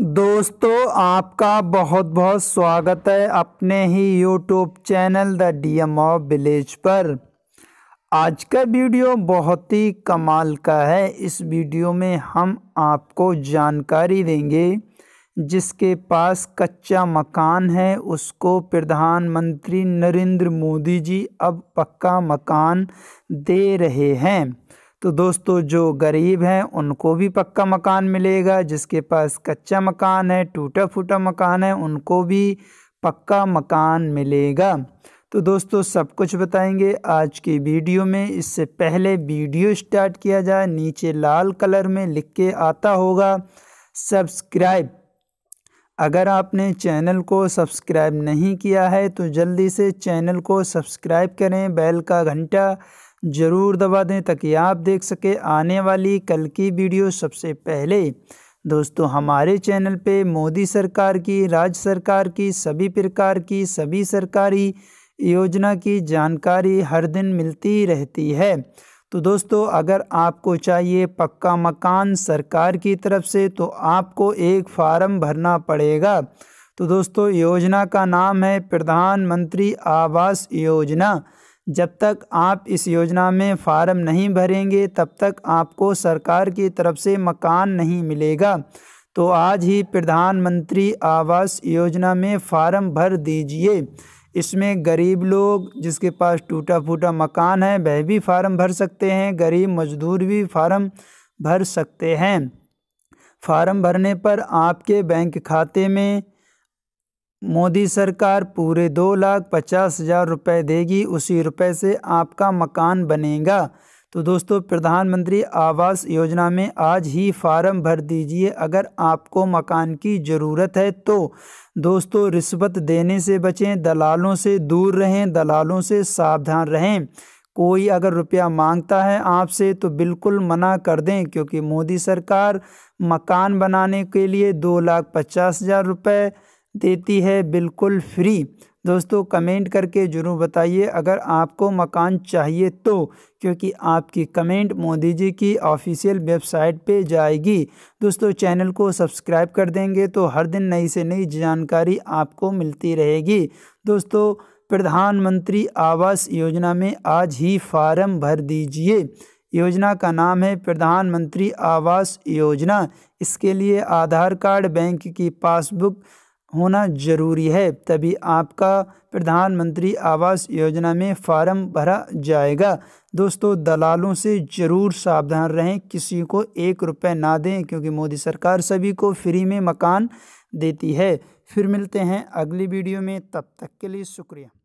दोस्तों आपका बहुत बहुत स्वागत है अपने ही YouTube channel the D M of village पर आज का वीडियो बहुत ही कमाल का है इस वीडियो में हम आपको जानकारी देंगे जिसके पास कच्चा मकान है उसको प्रधानमंत्री नरेंद्र मोदी जी अब पक्का मकान दे रहे हैं तो दोस्तों जो गरीब हैं उनको भी पक्का मकान मिलेगा जिसके पास कच्चा मकान है टूटा फूटा मकान है उनको भी पक्का मकान मिलेगा तो दोस्तों सब कुछ बताएंगे आज की वीडियो में इससे पहले वीडियो स्टार्ट किया जाए नीचे लाल कलर में लिख के आता होगा सब्सक्राइब अगर आपने चैनल को सब्सक्राइब नहीं किया है तो जल्दी से चैनल को सब्सक्राइब करें बैल का घंटा ज़रूर दबा दें ताकि आप देख सकें आने वाली कल की वीडियो सबसे पहले दोस्तों हमारे चैनल पे मोदी सरकार की राज्य सरकार की सभी प्रकार की सभी सरकारी योजना की जानकारी हर दिन मिलती रहती है तो दोस्तों अगर आपको चाहिए पक्का मकान सरकार की तरफ से तो आपको एक फार्म भरना पड़ेगा तो दोस्तों योजना का नाम है प्रधानमंत्री आवास योजना जब तक आप इस योजना में फार्म नहीं भरेंगे तब तक आपको सरकार की तरफ से मकान नहीं मिलेगा तो आज ही प्रधानमंत्री आवास योजना में फार्म भर दीजिए इसमें गरीब लोग जिसके पास टूटा फूटा मकान है वह भी फार्म भर सकते हैं गरीब मजदूर भी फार्म भर सकते हैं फार्म भरने पर आपके बैंक खाते में मोदी सरकार पूरे दो लाख पचास हज़ार रुपये देगी उसी रुपए से आपका मकान बनेगा तो दोस्तों प्रधानमंत्री आवास योजना में आज ही फार्म भर दीजिए अगर आपको मकान की ज़रूरत है तो दोस्तों रिश्वत देने से बचें दलालों से दूर रहें दलालों से सावधान रहें कोई अगर रुपया मांगता है आपसे तो बिल्कुल मना कर दें क्योंकि मोदी सरकार मकान बनाने के लिए दो लाख पचास हज़ार रुपये देती है बिल्कुल फ्री दोस्तों कमेंट करके ज़रूर बताइए अगर आपको मकान चाहिए तो क्योंकि आपकी कमेंट मोदी जी की ऑफिशियल वेबसाइट पे जाएगी दोस्तों चैनल को सब्सक्राइब कर देंगे तो हर दिन नई से नई जानकारी आपको मिलती रहेगी दोस्तों प्रधानमंत्री आवास योजना में आज ही फार्म भर दीजिए योजना का नाम है प्रधानमंत्री आवास योजना इसके लिए आधार कार्ड बैंक की पासबुक होना जरूरी है तभी आपका प्रधानमंत्री आवास योजना में फार्म भरा जाएगा दोस्तों दलालों से ज़रूर सावधान रहें किसी को एक रुपये ना दें क्योंकि मोदी सरकार सभी को फ्री में मकान देती है फिर मिलते हैं अगली वीडियो में तब तक के लिए शुक्रिया